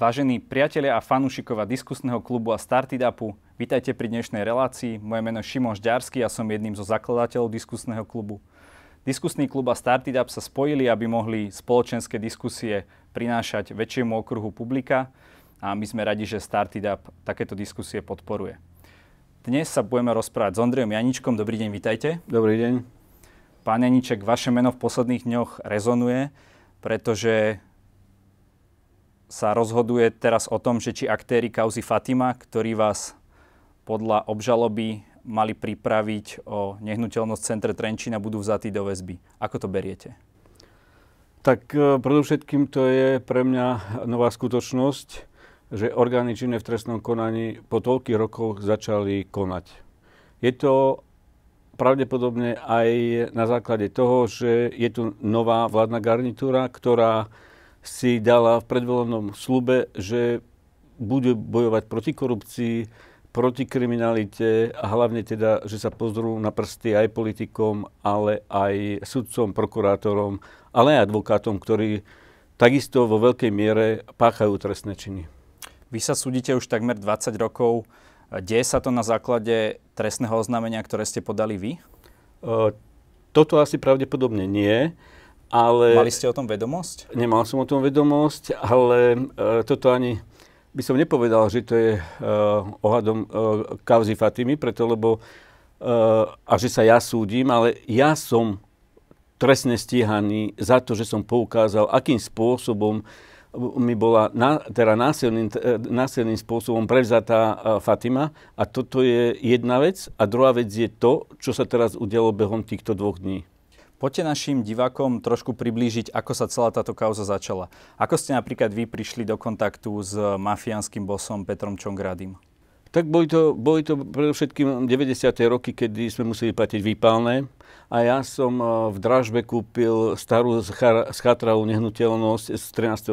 Vážení priatelia a fanúšikova diskusného klubu a Upu, vítajte pri dnešnej relácii. Moje meno je Šimon Žďarský a som jedným zo zakladateľov diskusného klubu. Diskusný klub a Up sa spojili, aby mohli spoločenské diskusie prinášať väčšiemu okruhu publika a my sme radi, že Up takéto diskusie podporuje. Dnes sa budeme rozprávať s Ondrejom Janičkom. Dobrý deň, vítajte. Dobrý deň. Pán Janiček, vaše meno v posledných dňoch rezonuje, pretože sa rozhoduje teraz o tom, že či aktéry kauzy Fatima, ktorí vás podľa obžaloby mali pripraviť o nehnuteľnosť centre Trenčína, budú vzatí do väzby. Ako to beriete? Tak e, predovšetkým to je pre mňa nová skutočnosť, že orgány činné v trestnom konaní po toľkých rokoch začali konať. Je to pravdepodobne aj na základe toho, že je tu nová vládna garnitúra, ktorá si dala v predvolenom slube, že bude bojovať proti korupcii, proti kriminalite a hlavne teda, že sa pozrú na prsty aj politikom, ale aj sudcom, prokurátorom, ale aj advokátom, ktorí takisto vo veľkej miere páchajú trestné činy. Vy sa súdite už takmer 20 rokov. Deje sa to na základe trestného oznámenia, ktoré ste podali vy? E, toto asi pravdepodobne nie. Ale... Mali ste o tom vedomosť? Nemal som o tom vedomosť, ale e, toto ani by som nepovedal, že to je e, ohľadom e, kauzy Fatimy, preto lebo e, a že sa ja súdim, ale ja som trestne stíhaný za to, že som poukázal, akým spôsobom mi bola na, teda násilným, e, násilným spôsobom prevzatá e, Fatima. A toto je jedna vec. A druhá vec je to, čo sa teraz udialo behom týchto dvoch dní. Poďte našim divákom trošku priblížiť, ako sa celá táto kauza začala. Ako ste napríklad vy prišli do kontaktu s mafiánskym bosom Petrom Čongradým? Tak boli to, boli to predovšetkým 90. roky, kedy sme museli platiť výpálne a ja som e, v dražbe kúpil starú schatralú nehnuteľnosť z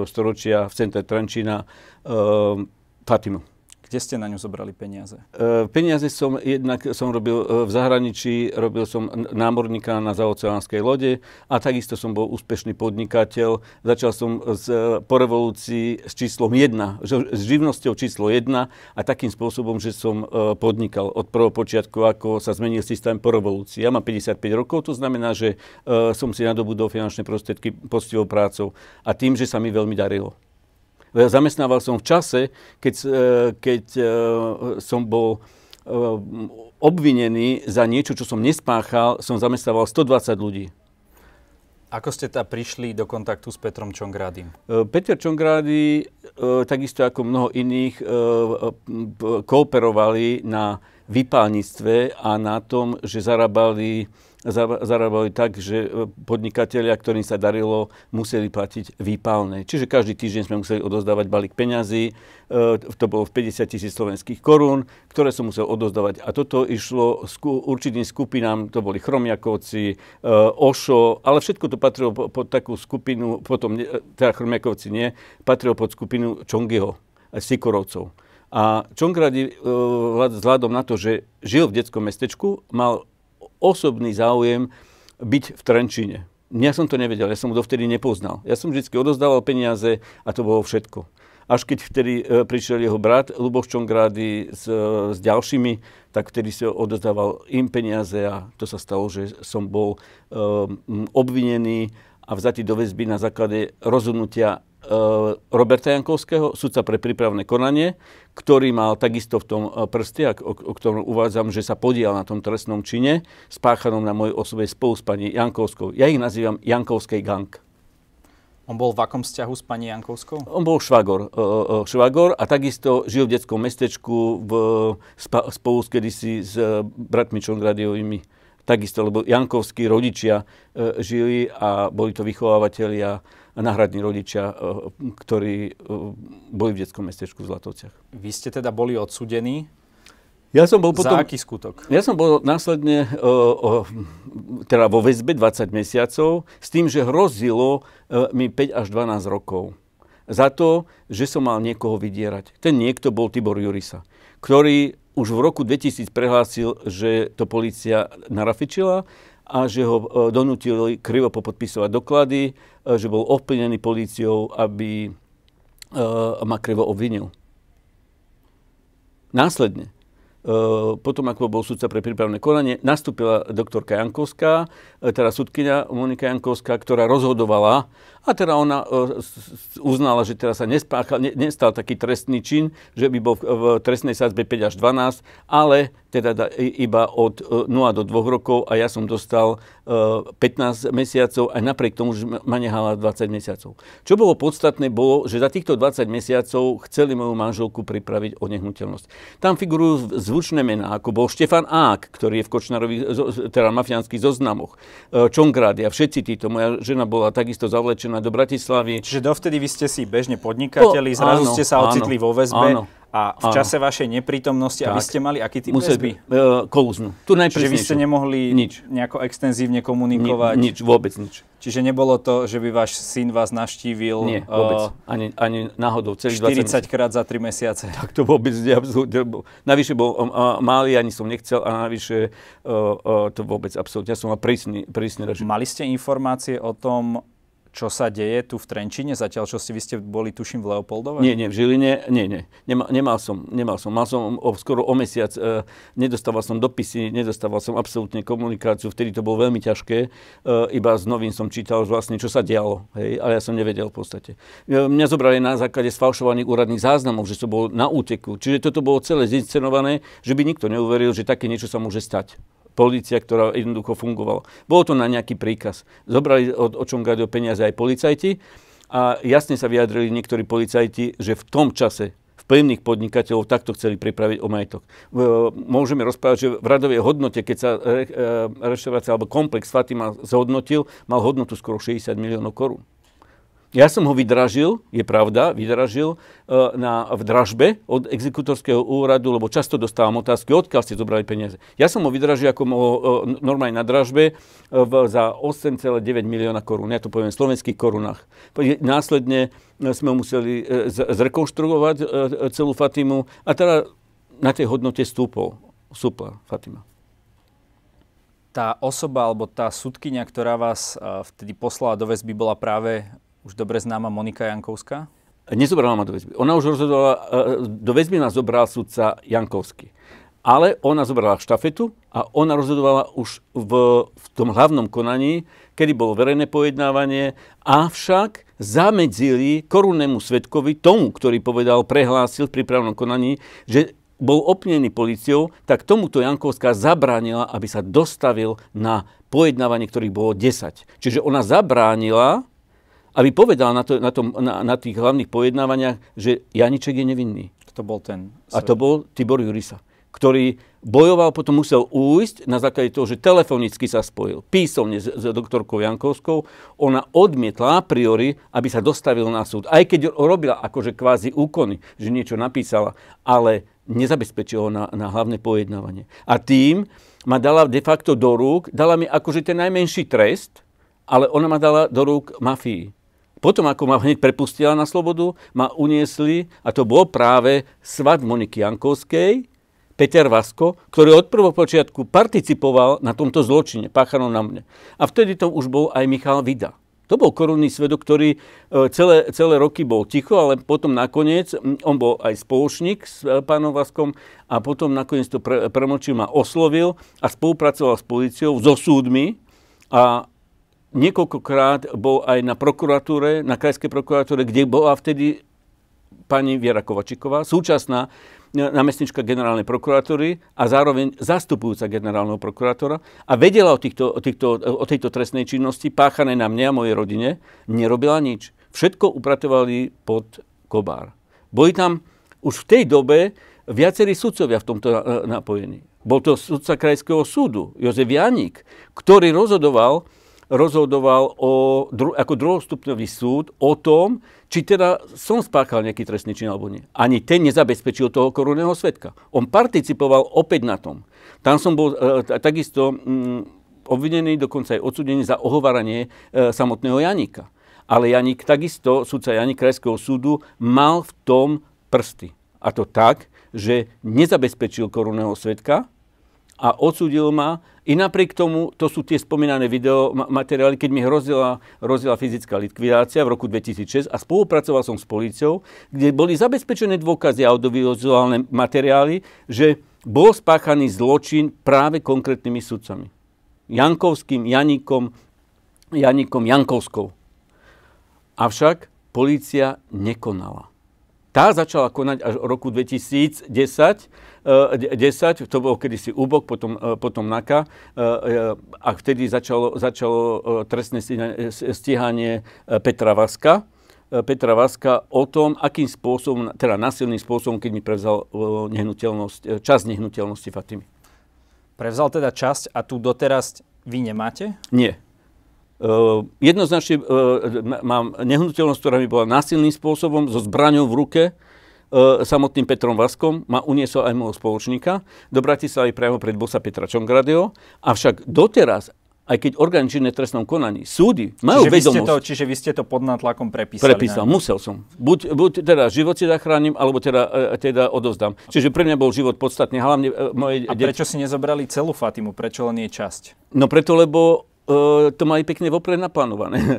13. storočia v centre Trančína, e, Fatimu. Kde ste na ňu zobrali peniaze? E, peniaze som jednak som robil e, v zahraničí, robil som námorníka na zaoceánskej lode a takisto som bol úspešný podnikateľ. Začal som s, e, po revolúcii s číslom 1, s živnosťou číslo 1 a takým spôsobom, že som e, podnikal od prvého počiatku, ako sa zmenil systém po revolúcii. Ja mám 55 rokov, to znamená, že som si nadobudol finančné prostriedky postivou prácou a tým, že sa mi veľmi darilo. Zamestnával som v čase, keď, e, keď e, som bol e, obvinený za niečo, čo som nespáchal, som zamestnával 120 ľudí. Ako ste tam prišli do kontaktu s Petrom Čongrádym? Peter Čongrády, takisto ako mnoho iných, kooperovali na vypálnictve a na tom, že zarábali zarábali tak, že e, podnikatelia, ktorým sa darilo, museli platiť výpálne. Čiže každý týždeň sme museli odozdávať balík peňazí, e, to bolo v 50 tisíc slovenských korún, ktoré som musel odozdávať. A toto išlo sku, určitým skupinám, to boli Chromiakovci, e, Ošo, ale všetko to patrilo pod takú skupinu, potom, teda Chromiakovci nie, patrilo pod skupinu Čongiho, Sikorovcov. A Čongradi vzhľadom na to, že žil v detskom mestečku, mal osobný záujem byť v Trenčine. Ja som to nevedel, ja som ho dovtedy nepoznal. Ja som vždy odozdával peniaze a to bolo všetko. Až keď vtedy e, prišiel jeho brat Luboš Čongrády s, e, s ďalšími, tak vtedy si odozdával im peniaze a to sa stalo, že som bol um, obvinený a vzatý do väzby na základe rozhodnutia Eh, Roberta Jankovského, sudca pre prípravné konanie, ktorý mal takisto v tom eh, prste, o, o ktorom uvádzam, že sa podielal na tom trestnom čine, spáchanom na mojej osobe spolu s pani Jankovskou. Ja ich nazývam Jankovskej gang. On bol v akom vzťahu s pani Jankovskou? On bol švagor. Eh, švagor a takisto žil v detskom mestečku v, spolu kedysi s bratmi Čongradiovými takisto, lebo jankovskí rodičia e, žili a boli to vychovávateľia a náhradní rodičia, e, ktorí e, boli v detskom mestečku v Zlatovciach. Vy ste teda boli odsudení? Ja som bol potom... Za aký skutok? Ja som bol následne o, teda vo väzbe 20 mesiacov s tým, že hrozilo mi 5 až 12 rokov. Za to, že som mal niekoho vydierať. Ten niekto bol Tibor Jurisa, ktorý už v roku 2000 prehlásil, že to policia narafičila a že ho e, donútili krivo popodpisovať doklady, e, že bol ovplyvnený políciou, aby e, ma krivo obvinil. Následne, potom ako bol sudca pre prípravné konanie, nastúpila doktorka Jankovská, teda sudkynia Monika Jankovská, ktorá rozhodovala a teda ona e, uznala, že teraz sa nespáchal, ne, nestal taký trestný čin, že by bol v trestnej sadzbe 5 až 12, ale teda iba od 0 e, do 2 rokov a ja som dostal 15 e, mesiacov aj napriek tomu, že ma nehala 20 mesiacov. Čo bolo podstatné, bolo, že za týchto 20 mesiacov chceli moju manželku pripraviť o nehnuteľnosť. Tam figurujú zvučné mená, ako bol Štefan Ák, ktorý je v Kočnárových, teda mafiánskych zoznamoch, Čongrady a všetci títo. Moja žena bola takisto zavlečená Mariana do Bratislavy. Čiže dovtedy vy ste si bežne podnikateli, o, zrazu áno, ste sa ocitli áno, vo väzbe áno, a v čase vašej neprítomnosti, tak. a vy ste mali aký typ Musel väzby? By, e, kolúznu. Tu Čiže vy ste nemohli nič. nejako extenzívne komunikovať? Ni, nič, vôbec nič. Čiže nebolo to, že by váš syn vás naštívil? Nie, vôbec. Uh, ani, ani náhodou. Celý 40 krát za 3 mesiace. Tak to vôbec nie, absolútne. Navyše bol uh, e, malý, ani som nechcel a navyše uh, uh, to vôbec absolútne. Ja som mal prísny, prísny režim. Mali ste informácie o tom, čo sa deje tu v Trenčine, zatiaľ čo ste, vy ste boli tuším v Leopoldove? Nie, nie, v Žiline, nie, nie. Nema, nemal som, nemal som. Mal som o, skoro o mesiac, e, nedostával som dopisy, nedostával som absolútne komunikáciu, vtedy to bolo veľmi ťažké. E, iba z novín som čítal vlastne, čo sa dialo, hej, ale ja som nevedel v podstate. E, mňa zobrali na základe sfalšovaných úradných záznamov, že to bolo na úteku. Čiže toto bolo celé zincenované, že by nikto neuveril, že také niečo sa môže stať polícia, ktorá jednoducho fungovala. Bolo to na nejaký príkaz. Zobrali od Očongadio peniaze aj policajti a jasne sa vyjadrili niektorí policajti, že v tom čase vplyvných podnikateľov takto chceli pripraviť o majetok. Môžeme rozprávať, že v radovej hodnote, keď sa e, reštaurácia alebo komplex Fatima zhodnotil, mal hodnotu skoro 60 miliónov korún. Ja som ho vydražil, je pravda, vydražil e, na, v dražbe od exekutorského úradu, lebo často dostávam otázky, odkiaľ ste zobrali peniaze. Ja som ho vydražil ako mo, e, normálne na dražbe e, v, za 8,9 milióna korún, ja to poviem v slovenských korunách. Následne sme museli zrekonštruovať celú Fatimu a teda na tej hodnote stúpol, stúpla Fatima tá osoba alebo tá sudkynia, ktorá vás vtedy poslala do väzby, bola práve už dobre známa Monika Jankovská? Nezobrala ma do väzby. Ona už rozhodovala, e, do väzby ma zobral sudca Jankovský. Ale ona zobrala štafetu a ona rozhodovala už v, v tom hlavnom konaní, kedy bolo verejné pojednávanie, avšak zamedzili korunnému svetkovi, tomu, ktorý povedal, prehlásil v prípravnom konaní, že bol opnený policiou, tak tomuto Jankovská zabránila, aby sa dostavil na pojednávanie, ktorých bolo 10. Čiže ona zabránila aby povedal na, to, na, tom, na, na tých hlavných pojednávaniach, že Janiček je nevinný. Kto bol ten? A to bol Tibor Jurisa, ktorý bojoval, potom musel újsť na základe toho, že telefonicky sa spojil písomne s, s doktorkou Jankovskou. Ona odmietla a priori, aby sa dostavil na súd. Aj keď robila akože kvázi úkony, že niečo napísala, ale nezabezpečil ho na, na hlavné pojednávanie. A tým ma dala de facto do rúk, dala mi akože ten najmenší trest, ale ona ma dala do rúk mafii. Potom, ako ma hneď prepustila na slobodu, ma uniesli, a to bol práve svat Moniky Jankovskej, Peter Vasko, ktorý od prvopočiatku participoval na tomto zločine páchanom na mne. A vtedy to už bol aj Michal Vida. To bol korunný svedok, ktorý e, celé, celé roky bol ticho, ale potom nakoniec, on bol aj spoločník s e, pánom Vaskom a potom nakoniec to pre, premočil, ma oslovil a spolupracoval s policiou, so súdmi a niekoľkokrát bol aj na prokuratúre, na krajskej prokuratúre, kde bola vtedy pani Viera Kovačiková, súčasná e, namestnička generálnej prokuratúry a zároveň zastupujúca generálneho prokurátora a vedela o, týchto, o, týchto, o tejto trestnej činnosti páchanej na mne a mojej rodine, nerobila nič. Všetko upratovali pod kobár. Boli tam už v tej dobe viacerí sudcovia v tomto e, e, napojení. Bol to sudca Krajského súdu, Jozef Janík, ktorý rozhodoval rozhodoval o, ako druhostupňový súd o tom, či teda som spáchal nejaký trestný čin alebo nie. Ani ten nezabezpečil toho korunného svetka. On participoval opäť na tom. Tam som bol e, takisto mm, obvinený, dokonca aj odsudený za ohovaranie e, samotného Janika. Ale Janik takisto, súdca Janik Krajského súdu, mal v tom prsty. A to tak, že nezabezpečil korunného svetka, a odsúdil ma. I napriek tomu, to sú tie spomínané videomateriály, keď mi hrozila, hrozila fyzická likvidácia v roku 2006 a spolupracoval som s policiou, kde boli zabezpečené dôkazy a audiovizuálne materiály, že bol spáchaný zločin práve konkrétnymi sudcami. Jankovským, Janíkom, Janíkom Jankovskou. Avšak policia nekonala. Tá začala konať až v roku 2010, 10, e, to bol kedysi UBOK, potom, e, potom NAKA e, a vtedy začalo, začalo trestné stíhanie Petra Vaska. Petra Vaska o tom, akým spôsobom, teda násilným spôsobom, keď mi prevzal nehnuteľnosť, časť nehnuteľnosti Fatimy. Prevzal teda časť a tu doteraz vy nemáte? Nie. Eh, jednoznačne uh, mám nehnuteľnosť, ktorá mi bola násilným spôsobom, so zbraňou v ruke, uh, samotným Petrom Vaskom, ma uniesol aj môjho spoločníka do Bratislavy priamo pred bosa Petra Čongradeho. Avšak doteraz, aj keď orgán činné trestnom konaní, súdy majú čiže vedomosť. Vy ste to, čiže vy ste to pod nátlakom prepísali? Prepísal, ne? musel som. Buď, buď teda život si zachránim, alebo teda, teda odovzdám. Čiže pre mňa bol život podstatný, hlavne moje... A prečo deti... si nezobrali celú Fatimu? Prečo len jej časť? No preto, lebo to mali pekne vopred naplánované.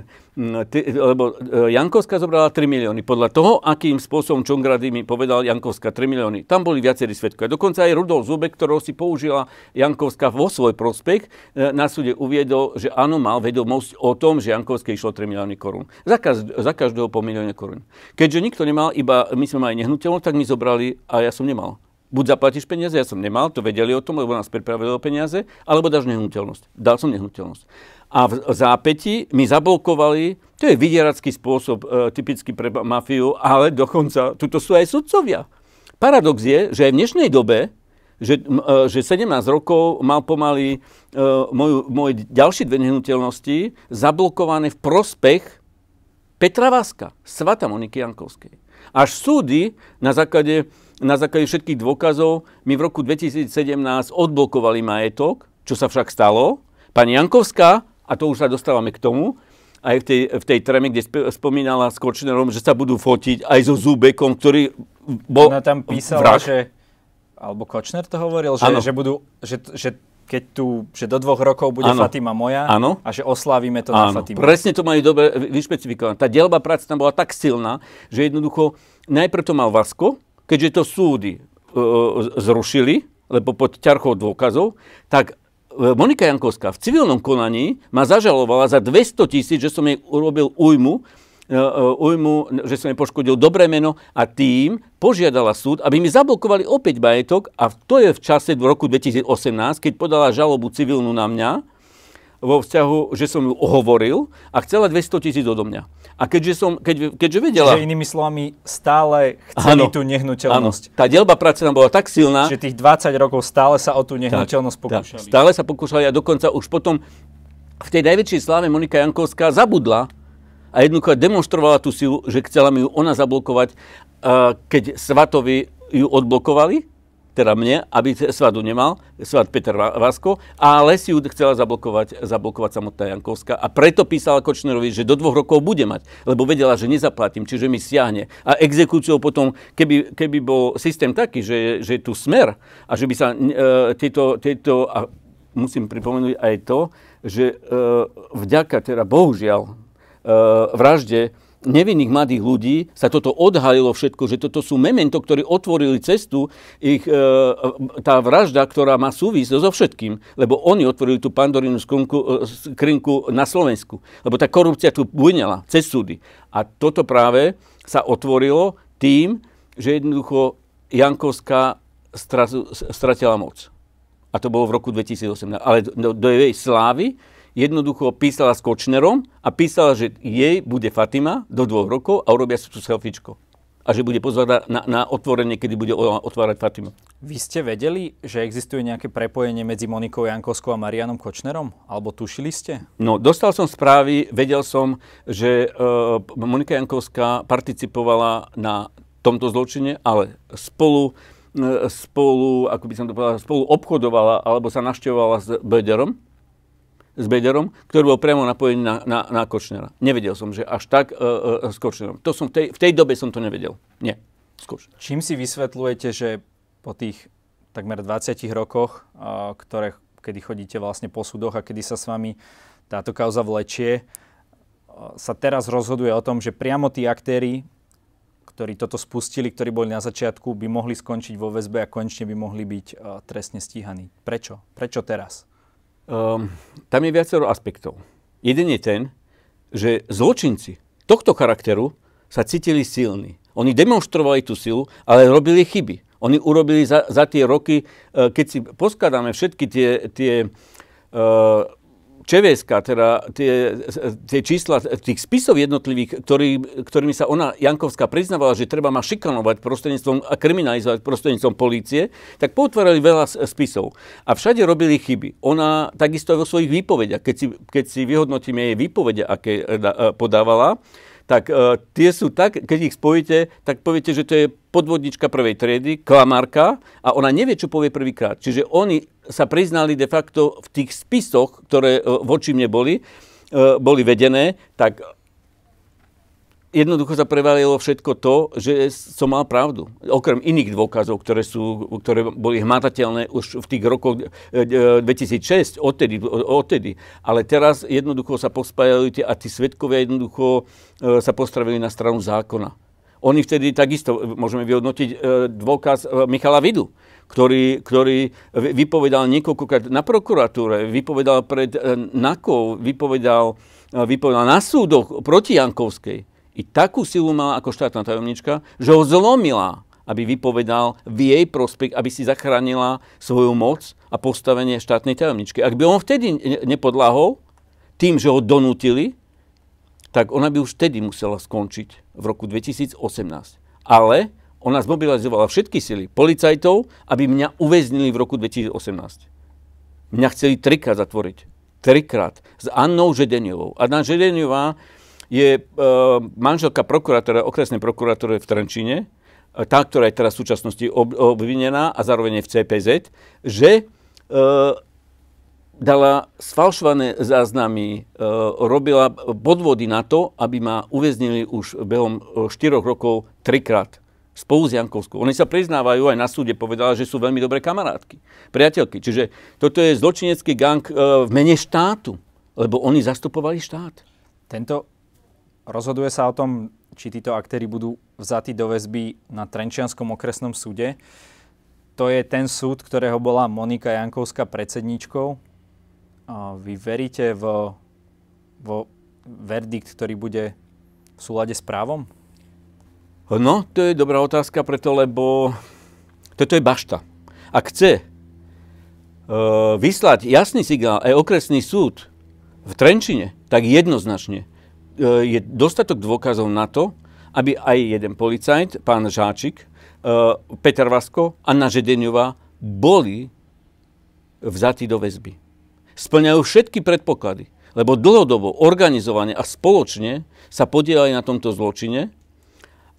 Lebo e, Jankovská zobrala 3 milióny. Podľa toho, akým spôsobom Čongrady mi povedal Jankovská 3 milióny. Tam boli viacerí A Dokonca aj Rudolf Zubek, ktorého si použila Jankovská vo svoj prospech, e, na súde uviedol, že áno, mal vedomosť o tom, že Jankovské išlo 3 milióny korún. Za, každ- za každého po milióne korún. Keďže nikto nemal, iba my sme mali nehnuteľnosť, tak mi zobrali a ja som nemal. Buď zaplatíš peniaze, ja som nemal, to vedeli o tom, lebo nás pripravili o peniaze, alebo dáš nehnuteľnosť. Dal som nehnuteľnosť. A v zápäti mi zablokovali, to je vydieracký spôsob e, typický pre mafiu, ale dokonca, tuto sú aj sudcovia. Paradox je, že aj v dnešnej dobe, že, e, že 17 rokov mal pomaly e, moju, moje ďalšie dve nehnuteľnosti zablokované v prospech Petra Váska, svata Moniky Jankovskej. Až súdy na základe na základe všetkých dôkazov mi v roku 2017 odblokovali majetok, čo sa však stalo. Pani Jankovská, a to už sa dostávame k tomu, aj v tej, v tej treme, kde spomínala s Kočnerom, že sa budú fotiť aj so Zúbekom, ktorý bol Ona tam písala, vrah. že, alebo Kočner to hovoril, že, že, budú, že, že keď tu, že do dvoch rokov bude ano. Fatima moja ano. a že oslávime to ano. na Fatima. Presne to majú dobre vyšpecifikované. Tá dielba práce tam bola tak silná, že jednoducho najprv to mal Vasko, keďže to súdy e, e, zrušili, lebo pod ťarchou dôkazov, tak e, Monika Jankovská v civilnom konaní ma zažalovala za 200 tisíc, že som jej urobil újmu, ujmu, e, že som jej poškodil dobré meno a tým požiadala súd, aby mi zablokovali opäť majetok a to je v čase v roku 2018, keď podala žalobu civilnú na mňa, vo vzťahu, že som ju ohovoril a chcela 200 tisíc odo mňa. A keďže, som, keď, keďže vedela... Čiže inými slovami, stále chceli áno, tú nehnuteľnosť. Áno, tá delba práce tam bola tak silná... Že tých 20 rokov stále sa o tú nehnuteľnosť tak, pokúšali. Tak, stále sa pokúšali a dokonca už potom v tej najväčšej sláve Monika Jankovská zabudla a jednoducho demonstrovala tú silu, že chcela mi ju ona zablokovať, keď Svatovi ju odblokovali, teda mne, aby svadu nemal, svad Peter Vasko, ale si ju chcela zablokovať, zablokovať samotná Jankovská a preto písala Kočnerovi, že do dvoch rokov bude mať, lebo vedela, že nezaplatím, čiže mi siahne. A exekúciou potom, keby, keby bol systém taký, že, že je tu smer a že by sa e, tieto, tieto, a musím pripomenúť aj to, že e, vďaka teda bohužiaľ e, vražde nevinných mladých ľudí sa toto odhalilo všetko, že toto sú memento, ktorí otvorili cestu, ich, e, e tá vražda, ktorá má súvisť so všetkým, lebo oni otvorili tú pandorínu skrinku, e, skrinku na Slovensku, lebo tá korupcia tu buňala cez súdy. A toto práve sa otvorilo tým, že jednoducho Jankovská stratila moc. A to bolo v roku 2018. Ale do, do jej slávy jednoducho písala s Kočnerom a písala, že jej bude Fatima do dvoch rokov a urobia si tú selfiečko. A že bude pozvať na, na otvorenie, kedy bude otvárať Fatima. Vy ste vedeli, že existuje nejaké prepojenie medzi Monikou Jankovskou a Marianom Kočnerom? Alebo tušili ste? No, dostal som správy, vedel som, že uh, Monika Jankovská participovala na tomto zločine, ale spolu e, spolu, ako by som to povedal, spolu obchodovala alebo sa našťovala s Böderom s Bederom, ktorý bol priamo napojený na, na, na Kočnera. Nevedel som, že až tak e, e, s Kočnerom. To som v, tej, v tej dobe som to nevedel. Nie. Skúš. Čím si vysvetľujete, že po tých takmer 20 rokoch, e, ktoré, kedy chodíte vlastne po súdoch a kedy sa s vami táto kauza vlečie, e, sa teraz rozhoduje o tom, že priamo tí aktéry, ktorí toto spustili, ktorí boli na začiatku, by mohli skončiť vo väzbe a konečne by mohli byť e, trestne stíhaní. Prečo? Prečo teraz? um, tam je viacero aspektov. Jeden je ten, že zločinci tohto charakteru sa cítili silní. Oni demonstrovali tú silu, ale robili chyby. Oni urobili za, za tie roky, e, keď si poskladáme všetky tie, tie uh, ČVSK, teda tie, tie čísla tých spisov jednotlivých, ktorý, ktorými sa ona, Jankovská, priznávala, že treba ma šikanovať prostredníctvom a kriminalizovať prostredníctvom polície, tak poutvárali veľa spisov. A všade robili chyby. Ona takisto aj vo svojich výpovediach, keď si, keď si vyhodnotíme jej výpovede, aké eh, podávala, tak e, tie sú tak, keď ich spojíte, tak poviete, že to je podvodnička prvej triedy, klamárka a ona nevie, čo povie prvýkrát. Čiže oni sa priznali de facto v tých spisoch, ktoré e, voči mne boli, e, boli vedené, tak jednoducho sa prevalilo všetko to, že som mal pravdu. Okrem iných dôkazov, ktoré, sú, ktoré boli hmatateľné už v tých rokoch 2006, e, e, odtedy, odtedy. Ale teraz jednoducho sa pospájali tie, a tí svetkovia jednoducho e, sa postavili na stranu zákona. Oni vtedy takisto, môžeme vyhodnotiť dôkaz Michala Vidu, ktorý, ktorý vypovedal niekoľkokrát na prokuratúre, vypovedal pred NAKO, vypovedal, vypovedal na súdoch proti Jankovskej i takú silu mala ako štátna tajomnička, že ho zlomila, aby vypovedal v jej prospech, aby si zachránila svoju moc a postavenie štátnej tajomničky. Ak by on vtedy nepodlahol, tým, že ho donútili, tak ona by už vtedy musela skončiť v roku 2018. Ale ona zmobilizovala všetky sily policajtov, aby mňa uväznili v roku 2018. Mňa chceli trikrát zatvoriť. Trikrát. S Annou Žedeniovou. Anna Žedeniová je e, manželka prokurátora, okresnej prokurátore v Trenčine, e, tá, ktorá je teraz v súčasnosti ob, obvinená a zároveň je v CPZ, že e, dala sfalšované záznamy, e, robila podvody na to, aby ma uväznili už behom 4 e, rokov trikrát spolu s Jankovskou. Oni sa priznávajú, aj na súde povedala, že sú veľmi dobré kamarátky, priateľky. Čiže toto je zločinecký gang e, v mene štátu, lebo oni zastupovali štát. Tento Rozhoduje sa o tom, či títo aktéry budú vzatí do väzby na Trenčianskom okresnom súde. To je ten súd, ktorého bola Monika Jankovská predsedničkou. Vy veríte v, v verdikt, ktorý bude v súlade s právom? No, to je dobrá otázka preto, lebo toto je bašta. Ak chce e, vyslať jasný signál aj e, okresný súd v Trenčine, tak jednoznačne je dostatok dôkazov na to, aby aj jeden policajt, pán Žáčik, e, Peter Vasko, Anna Žedeňová boli vzatí do väzby. Splňajú všetky predpoklady, lebo dlhodobo, organizovane a spoločne sa podielali na tomto zločine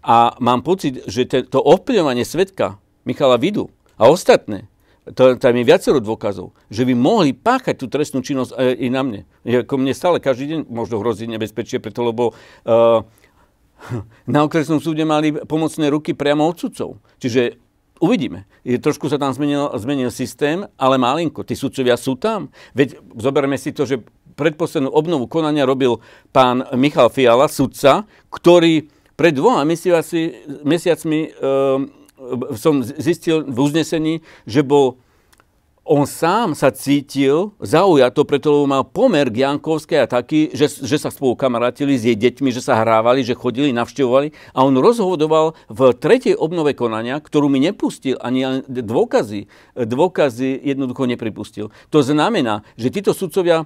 a mám pocit, že to ovplyvňovanie svetka Michala Vidu a ostatné tam je viacero dôkazov, že by mohli páchať tú trestnú činnosť aj, e, na mne. ako mne stále každý deň možno hrozí nebezpečie, preto lebo e, na okresnom súde mali pomocné ruky priamo od sudcov. Čiže Uvidíme. Je, trošku sa tam zmenil, zmenil systém, ale malinko. Tí sudcovia sú tam. Veď zoberme si to, že predposlednú obnovu konania robil pán Michal Fiala, sudca, ktorý pred dvoma mesiacmi e, som zistil v uznesení, že bol on sám sa cítil zaujato, preto lebo mal pomer k Jankovskej a taký, že, že sa spolu kamarátili s jej deťmi, že sa hrávali, že chodili, navštevovali a on rozhodoval v tretej obnove konania, ktorú mi nepustil ani dôkazy, dôkazy jednoducho nepripustil. To znamená, že títo sudcovia,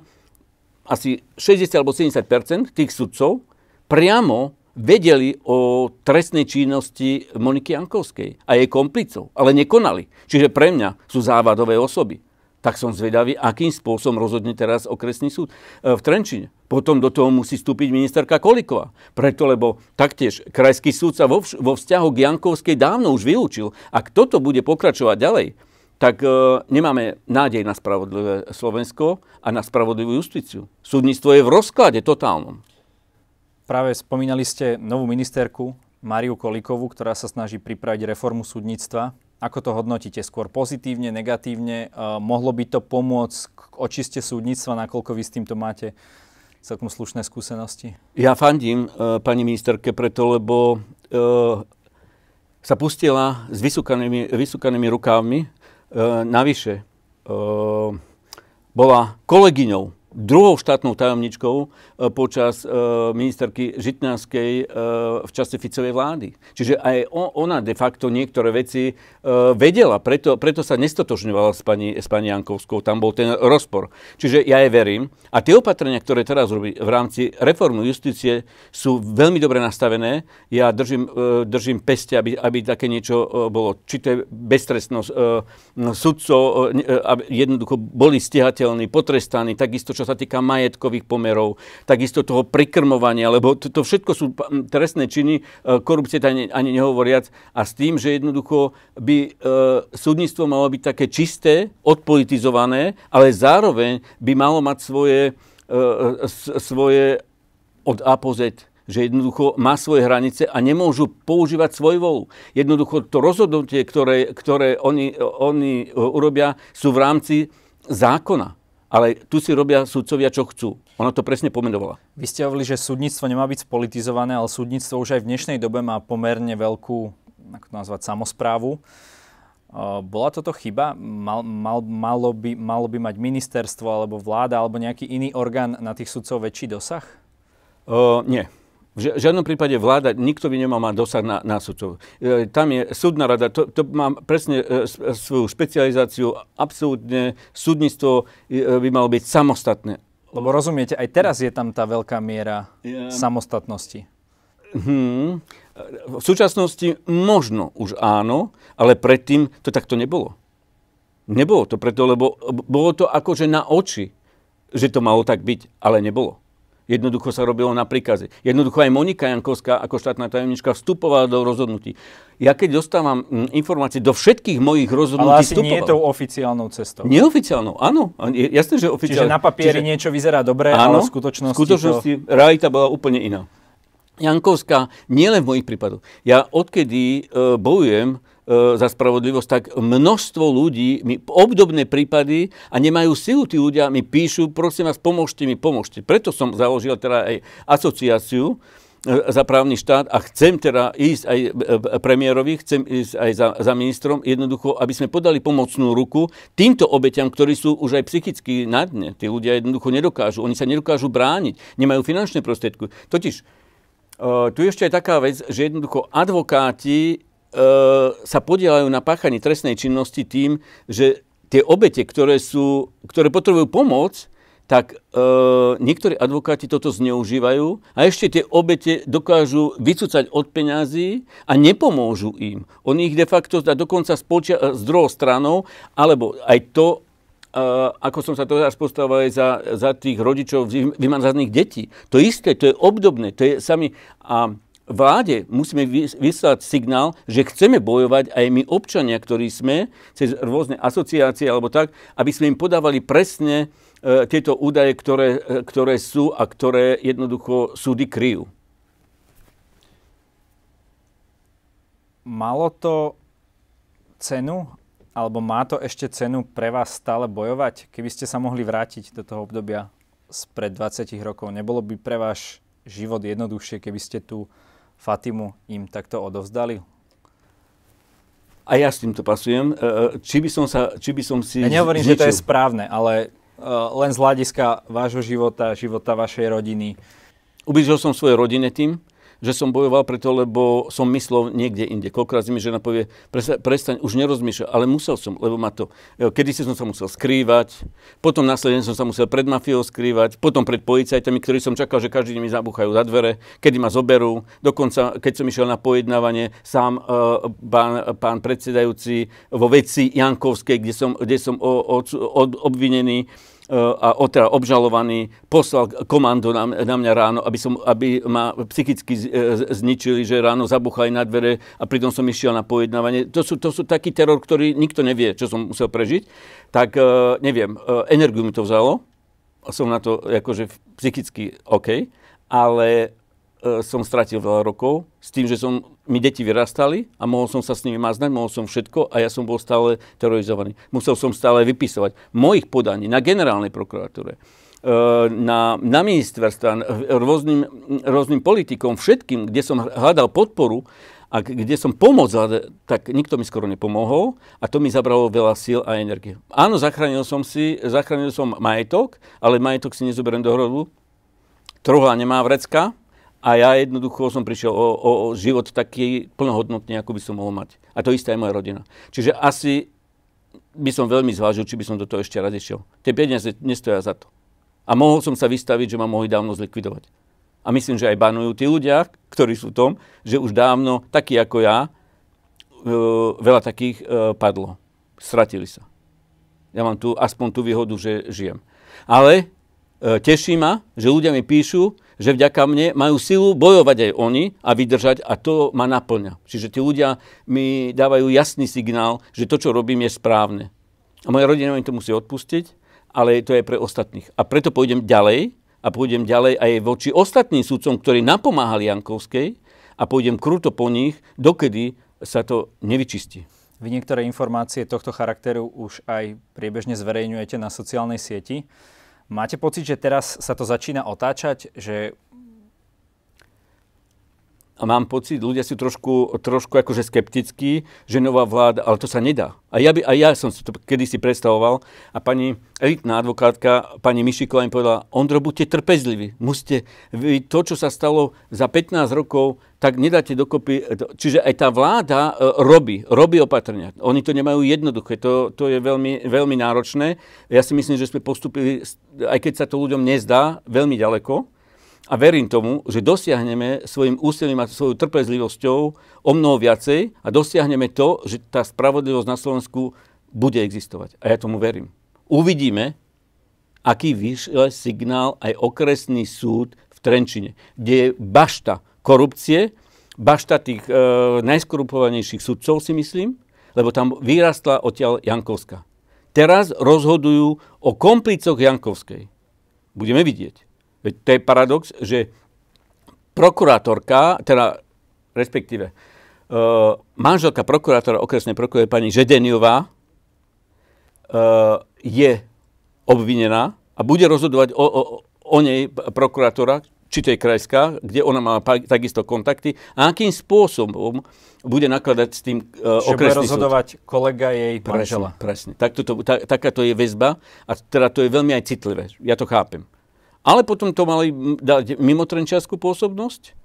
asi 60 alebo 70 tých sudcov, priamo vedeli o trestnej činnosti Moniky Jankovskej a jej komplicov, ale nekonali. Čiže pre mňa sú závadové osoby. Tak som zvedavý, akým spôsobom rozhodne teraz okresný súd e, v Trenčine. Potom do toho musí vstúpiť ministerka Kolikova. Preto, lebo taktiež krajský súd sa vo, vo vzťahu k Jankovskej dávno už vylúčil. Ak toto bude pokračovať ďalej, tak e, nemáme nádej na spravodlivé Slovensko a na spravodlivú justíciu. Súdnictvo je v rozklade totálnom. Práve spomínali ste novú ministerku Mariu Kolikovú, ktorá sa snaží pripraviť reformu súdnictva. Ako to hodnotíte? Skôr pozitívne, negatívne? Eh, mohlo by to pomôcť k očiste súdnictva, nakoľko vy s týmto máte celkom slušné skúsenosti? Ja fandím eh, pani ministerke preto, lebo eh, sa pustila s vysúkanými, vysúkanými rukávmi e, navyše. bola kolegyňou druhou štátnou tajomničkou e, počas e, ministerky Žitňanskej e, v čase Ficovej vlády. Čiže aj ona de facto niektoré veci vedela, preto, preto sa nestotožňovala s pani, s pani Jankovskou, tam bol ten rozpor. Čiže ja jej verím. A tie opatrenia, ktoré teraz robí v rámci reformu justície, sú veľmi dobre nastavené. Ja držím, držím peste, aby, aby také niečo bolo. Či to je beztrestnosť sudcov, aby jednoducho boli stihateľní, potrestaní, takisto, čo čo sa týka majetkových pomerov, takisto toho prikrmovania, lebo to, to všetko sú trestné činy, e, korupcie ani, ani nehovoriac, a s tým, že jednoducho by e, súdnictvo malo byť také čisté, odpolitizované, ale zároveň by malo mať svoje, e, e svoje od A po Z že jednoducho má svoje hranice a nemôžu používať svoj volu. Jednoducho to rozhodnutie, ktoré, ktoré oni, oni e, urobia, sú v rámci zákona ale tu si robia sudcovia, čo chcú. Ona to presne pomenovala. Vy ste hovorili, že súdnictvo nemá byť spolitizované, ale súdnictvo už aj v dnešnej dobe má pomerne veľkú, ako to nazvať, samozprávu. E, bola toto chyba? Mal, mal, malo, by, malo by mať ministerstvo alebo vláda alebo nejaký iný orgán na tých sudcov väčší dosah? Uh, nie. V žiadnom prípade vláda, nikto by nemal mať dosah na, na sudcov. E, tam je súdna rada, to, to má presne e, e svoju špecializáciu, absolútne súdnictvo e, by malo byť samostatné. Lebo rozumiete, aj teraz je tam tá veľká miera yeah. samostatnosti. Hmm. V súčasnosti možno už áno, ale predtým to takto nebolo. Nebolo to preto, lebo bolo to akože na oči, že to malo tak byť, ale nebolo. Jednoducho sa robilo na príkaze. Jednoducho aj Monika Jankovská ako štátna tajomnička vstupovala do rozhodnutí. Ja keď dostávam mm, informácie do všetkých mojich rozhodnutí Ale asi vstupovala. nie je tou oficiálnou cestou. Neoficiálnou, áno. Jasné, že oficiálne. Čiže na papieri Čiže... niečo vyzerá dobre, áno, ale v skutočnosti... V skutočnosti to... realita bola úplne iná. Jankovská, nielen v mojich prípadoch. Ja odkedy e, bojujem E, za spravodlivosť, tak množstvo ľudí mi obdobné prípady a nemajú silu tí ľudia, mi píšu, prosím vás, pomôžte mi, pomôžte. Preto som založil teda aj asociáciu e, za právny štát a chcem teda ísť aj e, premiérovi, chcem ísť aj za, za ministrom, jednoducho, aby sme podali pomocnú ruku týmto obeťam, ktorí sú už aj psychicky na dne. Tí ľudia jednoducho nedokážu, oni sa nedokážu brániť, nemajú finančné prostriedky. Totiž, tu ešte aj taká vec, že jednoducho advokáti E, sa podielajú na páchaní trestnej činnosti tým, že tie obete, ktoré, sú, ktoré potrebujú pomoc, tak e, niektorí advokáti toto zneužívajú a ešte tie obete dokážu vycúcať od peňazí a nepomôžu im. Oni ich de facto dá dokonca spolčia, e, z druhou stranou, alebo aj to, e, ako som sa to až postavoval aj za, za tých rodičov vymanzaných detí. To isté, to je obdobné, to je sami... A vláde musíme vyslať signál, že chceme bojovať aj my občania, ktorí sme, cez rôzne asociácie alebo tak, aby sme im podávali presne e, tieto údaje, ktoré, e, ktoré sú a ktoré jednoducho súdy kryjú. Malo to cenu, alebo má to ešte cenu pre vás stále bojovať? Keby ste sa mohli vrátiť do toho obdobia spred 20 rokov, nebolo by pre váš život jednoduchšie, keby ste tu. Fatimu im takto odovzdali? A ja s týmto pasujem. E, e, či by som, sa, či by som si... Ja nehovorím, zničil. že to je správne, ale e, len z hľadiska vášho života, života vašej rodiny. Ubližil som svoje rodine tým, že som bojoval preto, lebo som myslel niekde inde. Koľkokrát mi žena povie, prestaň, už nerozmýšľam, ale musel som, lebo ma to... E, kedy si som sa musel skrývať, potom následne som sa musel pred mafiou skrývať, potom pred policajtami, ktorí som čakal, že každý deň mi zabúchajú za dvere, kedy ma zoberú. Dokonca, keď som išiel na pojednávanie, sám e, pán, pán predsedajúci vo veci Jankovskej, kde som, kde som od, od, obvinený, a teda obžalovaný poslal komando na, na mňa ráno, aby, som, aby ma psychicky e, zničili, že ráno zabuchali na dvere a pritom som išiel na pojednávanie. To sú, to sú taký teror, ktorý nikto nevie, čo som musel prežiť. Tak e, neviem, e, energiu mi to vzalo. Som na to akože psychicky OK, ale som stratil veľa rokov s tým, že som mi deti vyrastali a mohol som sa s nimi maznať, mohol som všetko a ja som bol stále terorizovaný. Musel som stále vypisovať mojich podaní na generálnej prokuratúre, e, na, na ministerstva, rôznym, rôznym politikom, všetkým, kde som hľadal podporu a kde som pomoc, tak nikto mi skoro nepomohol a to mi zabralo veľa síl a energie. Áno, zachránil som si, zachránil som majetok, ale majetok si nezoberiem do hrodu. Truhla nemá vrecka, a ja jednoducho som prišiel o, o, o život taký plnohodnotný, ako by som mohol mať. A to isté aj moja rodina. Čiže asi by som veľmi zvážil, či by som do toho ešte raz išiel. Tie peniaze nestoja za to. A mohol som sa vystaviť, že ma mohli dávno zlikvidovať. A myslím, že aj banujú tí ľudia, ktorí sú v tom, že už dávno, takí ako ja, e, veľa takých e, padlo. Stratili sa. Ja mám tu aspoň tú výhodu, že žijem. Ale e, teší ma, že ľudia mi píšu, že vďaka mne majú silu bojovať aj oni a vydržať a to ma naplňa. Čiže tí ľudia mi dávajú jasný signál, že to, čo robím, je správne. A moja rodina mi to musí odpustiť, ale to je pre ostatných. A preto pôjdem ďalej a pôjdem ďalej aj voči ostatným súdcom, ktorí napomáhali Jankovskej a pôjdem kruto po nich, dokedy sa to nevyčistí. Vy niektoré informácie tohto charakteru už aj priebežne zverejňujete na sociálnej sieti. Máte pocit, že teraz sa to začína otáčať, že a mám pocit, ľudia sú trošku, trošku akože skeptickí, že nová vláda, ale to sa nedá. A ja, by, a ja som si to kedysi predstavoval a pani elitná advokátka, pani Mišiková im povedala, Ondro, buďte trpezliví, musíte, vy to, čo sa stalo za 15 rokov, tak nedáte dokopy, e, čiže aj tá vláda e, robí, robí opatrenia. Oni to nemajú jednoduché, to, to je veľmi, veľmi náročné. Ja si myslím, že sme postupili, aj keď sa to ľuďom nezdá, veľmi ďaleko. A verím tomu, že dosiahneme svojim úsilím a svojou trpezlivosťou o mnoho viacej a dosiahneme to, že tá spravodlivosť na Slovensku bude existovať. A ja tomu verím. Uvidíme, aký vyšle signál aj okresný súd v Trenčine, kde je bašta korupcie, bašta tých e, najskorupovanejších sudcov, si myslím, lebo tam vyrastla odtiaľ Jankovská. Teraz rozhodujú o komplicoch Jankovskej. Budeme vidieť. Veď to je paradox, že prokurátorka, teda respektíve uh, manželka prokurátora okresnej prokurátora pani Žedeniová uh, je obvinená a bude rozhodovať o, o, o nej prokurátora, či to je krajská, kde ona má takisto kontakty a akým spôsobom bude nakladať s tým uh, Že okresný bude rozhodovať súd. kolega jej manžela. Presne, presne. Tak toto, tak, taká to je väzba a teda to je veľmi aj citlivé. Ja to chápem. Ale potom to mali dať mimo trenčiarskú pôsobnosť,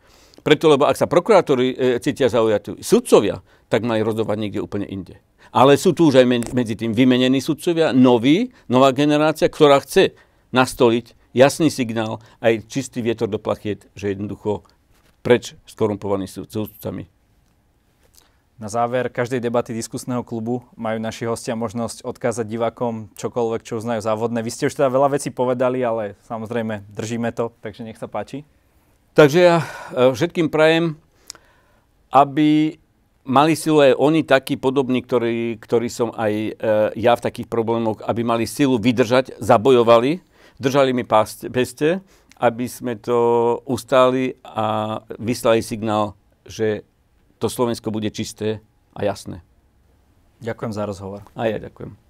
preto, lebo ak sa prokurátori e, cítia zaujatí sudcovia, tak mali rozhodovať niekde úplne inde. Ale sú tu už aj medzi tým vymenení sudcovia, noví, nová generácia, ktorá chce nastoliť jasný signál, aj čistý vietor do plachiet, že jednoducho preč s korumpovanými sudcami na záver každej debaty diskusného klubu majú naši hostia možnosť odkázať divákom čokoľvek, čo uznajú závodné. Vy ste už teda veľa vecí povedali, ale samozrejme držíme to, takže nech sa páči. Takže ja e, všetkým prajem, aby mali silu aj oni takí podobní, ktorí, ktorí som aj e, ja v takých problémoch, aby mali silu vydržať, zabojovali, držali mi peste, aby sme to ustali a vyslali signál, že to Slovensko bude čisté a jasné. Ďakujem za rozhovor. A ja ďakujem.